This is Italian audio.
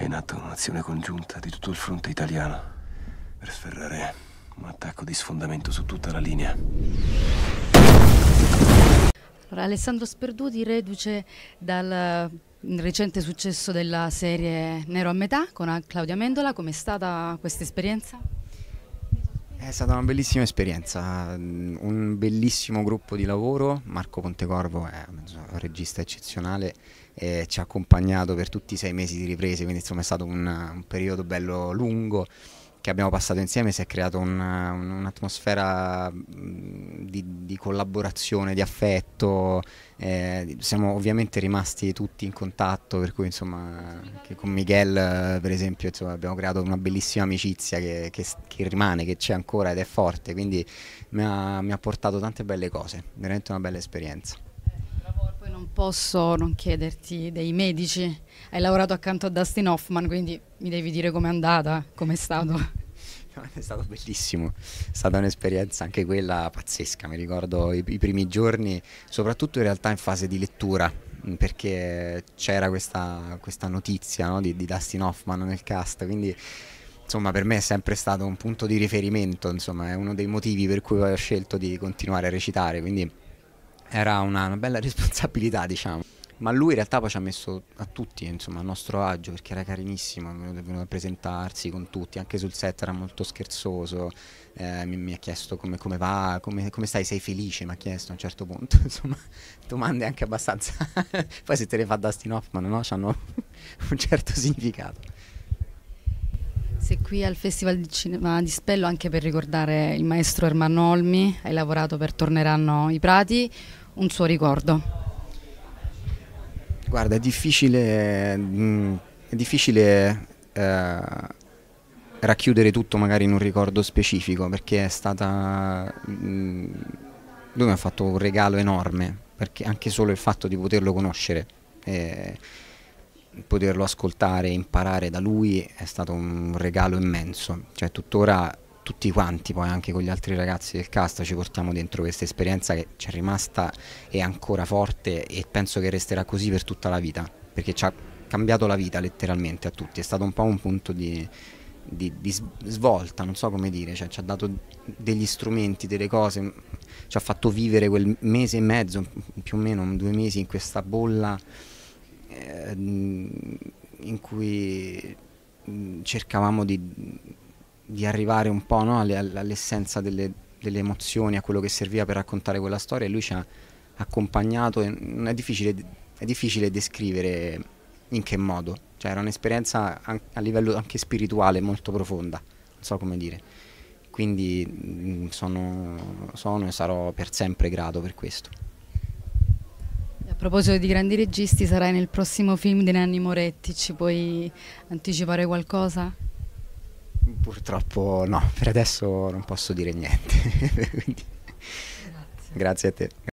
È in atto un'azione congiunta di tutto il fronte italiano per sferrare un attacco di sfondamento su tutta la linea. Allora, Alessandro Sperduti, reduce dal mm, recente successo della serie Nero a metà con Claudia Mendola, com'è stata questa esperienza? È stata una bellissima esperienza, mm, un bellissimo gruppo di lavoro, Marco Pontecorvo è un regista eccezionale e ci ha accompagnato per tutti i sei mesi di riprese, quindi insomma è stato un, un periodo bello lungo che abbiamo passato insieme si è creata un'atmosfera mm, di, di, collaborazione, di affetto, eh, siamo ovviamente rimasti tutti in contatto, per cui insomma con Miguel per esempio insomma, abbiamo creato una bellissima amicizia che, che, che rimane, che c'è ancora ed è forte, quindi mi ha, mi ha portato tante belle cose, veramente una bella esperienza posso non chiederti dei medici. Hai lavorato accanto a Dustin Hoffman, quindi mi devi dire com'è andata, com'è stato. è stato bellissimo, è stata un'esperienza anche quella pazzesca, mi ricordo i, i primi giorni, soprattutto in realtà in fase di lettura, mm, perché c'era questa, questa, notizia no, di, di, Dustin Hoffman nel cast, quindi insomma per me è sempre stato un punto di riferimento, insomma è uno dei motivi per cui ho scelto di continuare a recitare, quindi era una, una bella responsabilità, diciamo. Ma lui in realtà poi ci ha messo a tutti, insomma, a nostro agio, perché era carinissimo, è venuto a presentarsi con tutti, anche sul set era molto scherzoso, eh, mi, mi, ha chiesto come, come va, come, come, stai, sei felice, mi ha chiesto a un certo punto, insomma, domande anche abbastanza... poi se te le fa Dustin Hoffman, no? Hanno un certo significato sei qui al Festival di Cinema di Spello anche per ricordare il maestro Ermanno Olmi, hai lavorato per Torneranno i Prati, un suo ricordo. Guarda, è difficile, mm, è difficile eh, racchiudere tutto magari in un ricordo specifico perché è stata... Mm, lui mi ha fatto un regalo enorme, perché anche solo il fatto di poterlo conoscere. Eh, poterlo ascoltare e imparare da lui è stato un regalo immenso. Cioè, tuttora tutti quanti, poi anche con gli altri ragazzi del cast, ci portiamo dentro questa esperienza che ci è rimasta e ancora forte e penso che resterà così per tutta la vita, perché ci ha cambiato la vita letteralmente a tutti. È stato un po' un punto di, di, di svolta, non so come dire, cioè, ci ha dato degli strumenti, delle cose, ci ha fatto vivere quel mese e mezzo, più o meno due mesi in questa bolla eh, in cui cercavamo di, di arrivare un po' no, all'essenza delle, delle, emozioni, a quello che serviva per raccontare quella storia e lui ci ha accompagnato, è difficile, è difficile descrivere in che modo, cioè era un'esperienza a livello anche spirituale molto profonda, non so come dire quindi sono, sono, e sarò per sempre grato per questo. A proposito di grandi registi, sarai nel prossimo film di Nanni Moretti, ci puoi anticipare qualcosa? Purtroppo no, per adesso non posso dire niente. Grazie. Grazie a te.